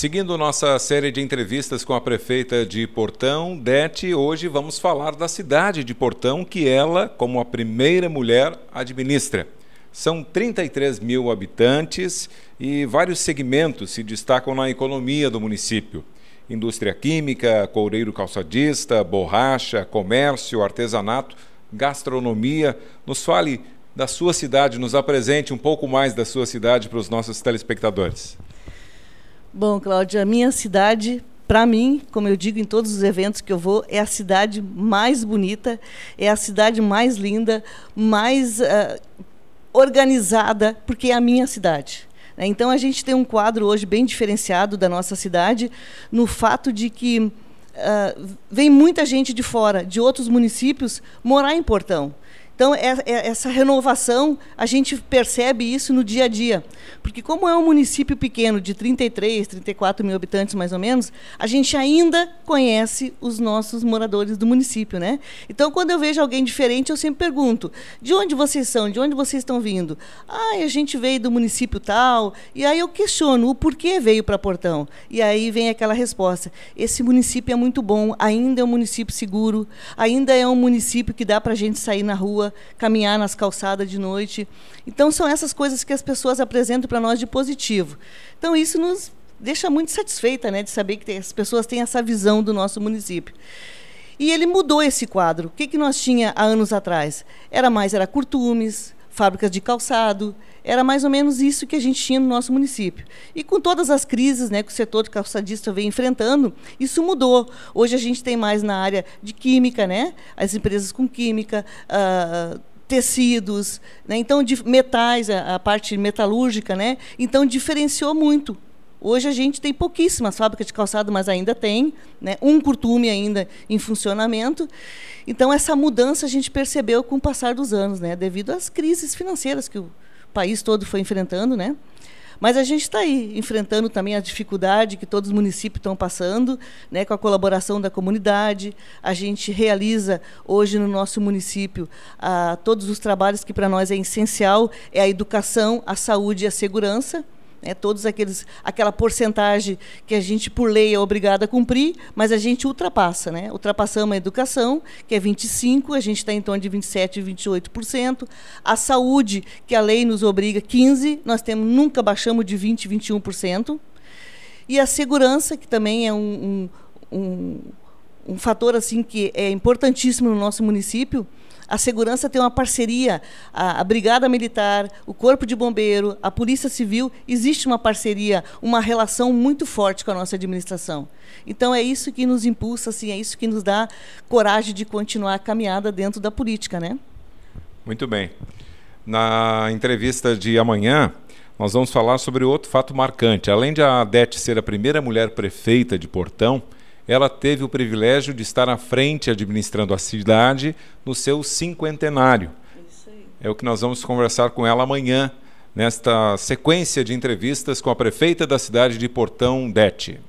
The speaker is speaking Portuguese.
Seguindo nossa série de entrevistas com a prefeita de Portão, Dete, hoje vamos falar da cidade de Portão, que ela, como a primeira mulher, administra. São 33 mil habitantes e vários segmentos se destacam na economia do município. Indústria química, coureiro calçadista, borracha, comércio, artesanato, gastronomia. Nos fale da sua cidade, nos apresente um pouco mais da sua cidade para os nossos telespectadores. Bom, Cláudia, a minha cidade, para mim, como eu digo em todos os eventos que eu vou, é a cidade mais bonita, é a cidade mais linda, mais uh, organizada, porque é a minha cidade. Né? Então, a gente tem um quadro hoje bem diferenciado da nossa cidade, no fato de que uh, vem muita gente de fora, de outros municípios, morar em Portão. Então, é, é, essa renovação, a gente percebe isso no dia a dia. Porque, como é um município pequeno, de 33, 34 mil habitantes mais ou menos, a gente ainda conhece os nossos moradores do município. Né? Então, quando eu vejo alguém diferente, eu sempre pergunto: de onde vocês são? De onde vocês estão vindo? Ah, a gente veio do município tal. E aí eu questiono o porquê veio para Portão. E aí vem aquela resposta: esse município é muito bom, ainda é um município seguro, ainda é um município que dá para a gente sair na rua caminhar nas calçadas de noite. Então, são essas coisas que as pessoas apresentam para nós de positivo. Então, isso nos deixa muito satisfeita né, de saber que as pessoas têm essa visão do nosso município. E ele mudou esse quadro. O que, que nós tinha há anos atrás? Era mais, era curtumes, fábricas de calçado. Era mais ou menos isso que a gente tinha no nosso município. E com todas as crises né, que o setor de calçadista vem enfrentando, isso mudou. Hoje a gente tem mais na área de química, né, as empresas com química, uh, tecidos, né, então de metais, a, a parte metalúrgica, né, então diferenciou muito Hoje a gente tem pouquíssimas fábricas de calçado, mas ainda tem, né? um curtume ainda em funcionamento. Então, essa mudança a gente percebeu com o passar dos anos, né? devido às crises financeiras que o país todo foi enfrentando. Né? Mas a gente está aí enfrentando também a dificuldade que todos os municípios estão passando, né? com a colaboração da comunidade. A gente realiza hoje no nosso município ah, todos os trabalhos que para nós é essencial, é a educação, a saúde e a segurança né, todos aqueles aquela porcentagem que a gente por lei é obrigada a cumprir, mas a gente ultrapassa, né? Ultrapassamos a educação, que é 25, a gente está em torno de 27, 28%, a saúde, que a lei nos obriga 15, nós temos nunca baixamos de 20, 21%. E a segurança, que também é um, um, um um fator assim que é importantíssimo no nosso município, a segurança tem uma parceria, a, a, Brigada Militar, o Corpo de Bombeiro, a Polícia Civil, existe uma parceria, uma relação muito forte com a nossa administração. Então é isso que nos impulsa, assim, é isso que nos dá coragem de continuar a caminhada dentro da política, né? Muito bem. Na entrevista de amanhã, nós vamos falar sobre outro fato marcante. Além de a Adete ser a primeira mulher prefeita de Portão, ela teve o privilégio de estar à frente administrando a cidade no seu cinquentenário. É o que nós vamos conversar com ela amanhã, nesta sequência de entrevistas com a prefeita da cidade de Portão, Dete.